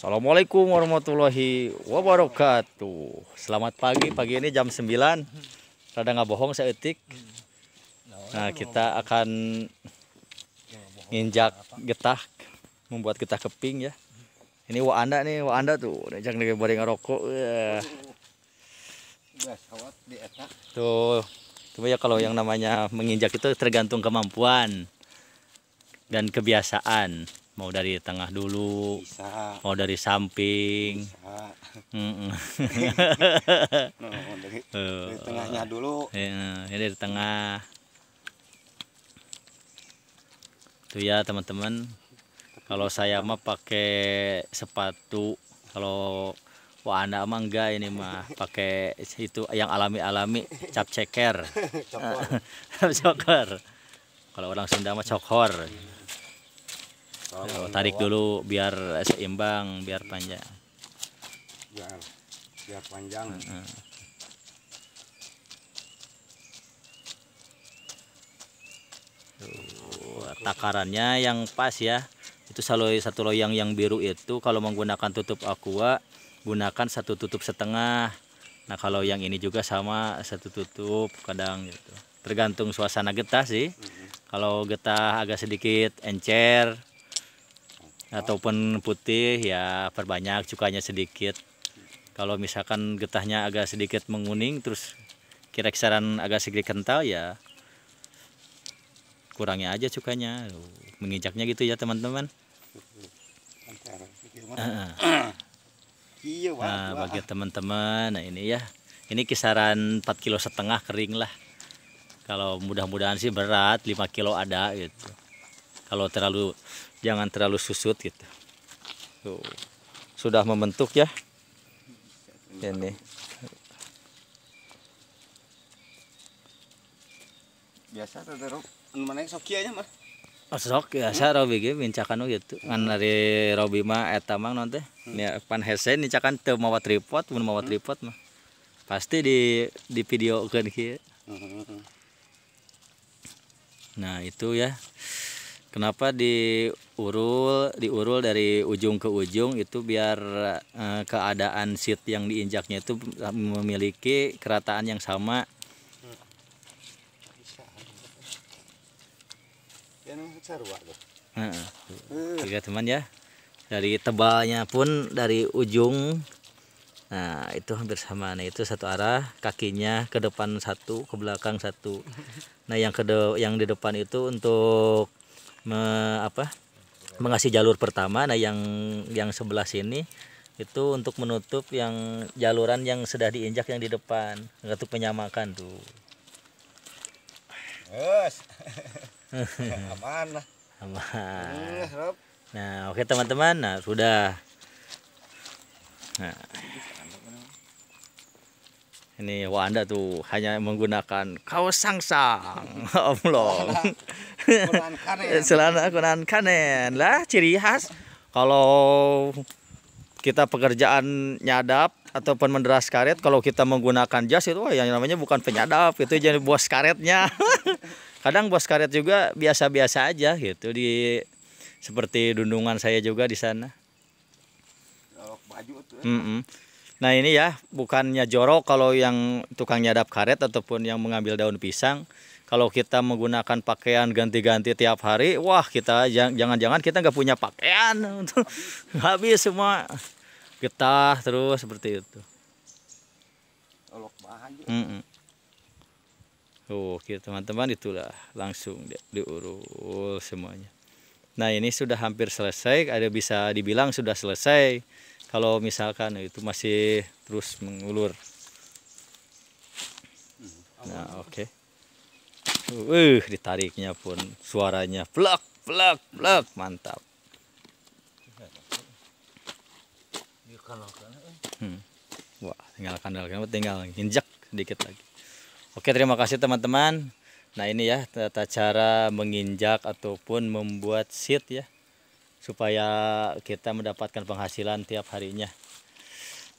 Assalamualaikum warahmatullahi wabarakatuh. Selamat pagi. Pagi ini jam 9. Rada nggak bohong saya etik. Nah, kita akan menginjak getah, membuat getah keping ya. Ini wa anda nih, wa anda tuh. jangan lagi bari ngerokok. Tuh. Cuma ya kalau yang namanya menginjak itu tergantung kemampuan dan kebiasaan mau dari tengah dulu bisa. mau dari samping bisa. Mm dari, tengahnya dulu ya, dari tengah tuh ya teman-teman kalau saya mah pakai sepatu kalau Wah anda mah enggak ini mah pakai itu yang alami-alami cap ceker, cap ceker. Kalau orang Sunda mah cokor oh, tarik dulu biar seimbang biar panjang biar, biar panjang uh takarannya yang pas ya itu selalu satu loyang yang biru itu kalau menggunakan tutup aqua gunakan satu tutup setengah nah kalau yang ini juga sama satu tutup kadang gitu tergantung suasana getah sih mm -hmm. kalau getah agak sedikit encer ataupun putih ya perbanyak cukanya sedikit kalau misalkan getahnya agak sedikit menguning terus kira kisaran agak sedikit kental ya kurangnya aja cukanya menginjaknya gitu ya teman-teman iya, nah bagi teman-teman nah ini ya ini kisaran 4 kilo setengah kering lah kalau mudah-mudahan sih berat 5 kilo ada gitu kalau terlalu jangan terlalu susut gitu tuh sudah membentuk ya ini biasa terus anu mana sokianya mah oh, sok biasa hmm? Robi ge mincakan gitu ngan dari Robi mah eta mah non teh hmm. pan hese cakan tuh mau tripod mau mau tripod mah pasti di di video kan gitu. nah itu ya Kenapa diurul diurul dari ujung ke ujung itu biar eh, keadaan seat yang diinjaknya itu memiliki kerataan yang sama. Nah, tiga teman ya dari tebalnya pun dari ujung nah itu hampir sama nah itu satu arah kakinya ke depan satu ke belakang satu nah yang ke yang di depan itu untuk me, apa mengasih jalur pertama nah yang yang sebelah sini itu untuk menutup yang jaluran yang sudah diinjak yang di depan untuk menyamakan tuh yes. aman lah aman iya, nah oke teman-teman nah sudah nah ini wah anda tuh hanya menggunakan kaos sangsang omlong selana kunan kanen lah ciri khas kalau kita pekerjaan nyadap ataupun menderas karet kalau kita menggunakan jas itu wah, oh, yang namanya bukan penyadap itu jadi bos karetnya kadang bos karet juga biasa-biasa aja gitu di seperti dundungan saya juga di sana baju Nah ini ya bukannya jorok kalau yang tukang nyadap karet ataupun yang mengambil daun pisang. Kalau kita menggunakan pakaian ganti-ganti tiap hari, wah kita jangan-jangan kita nggak punya pakaian untuk habis semua getah terus seperti itu. Olok Mm -mm. Oke teman-teman itulah langsung diurus semuanya. Nah ini sudah hampir selesai, ada bisa dibilang sudah selesai. Kalau misalkan itu masih terus mengulur. Nah oke. Okay. Uh, ditariknya pun suaranya plak plak plak mantap. Hmm. Wah tinggal kandalkan tinggal injak sedikit lagi. Oke terima kasih teman-teman. Nah ini ya tata cara menginjak ataupun membuat seed ya supaya kita mendapatkan penghasilan tiap harinya.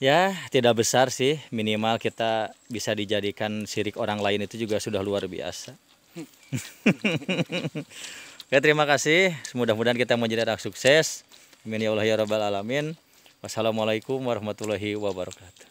Ya tidak besar sih minimal kita bisa dijadikan sirik orang lain itu juga sudah luar biasa. Oke ya, terima kasih. Mudah-mudahan kita menjadi anak sukses. Amin ya Allah ya Rabbal Alamin. Wassalamualaikum warahmatullahi wabarakatuh.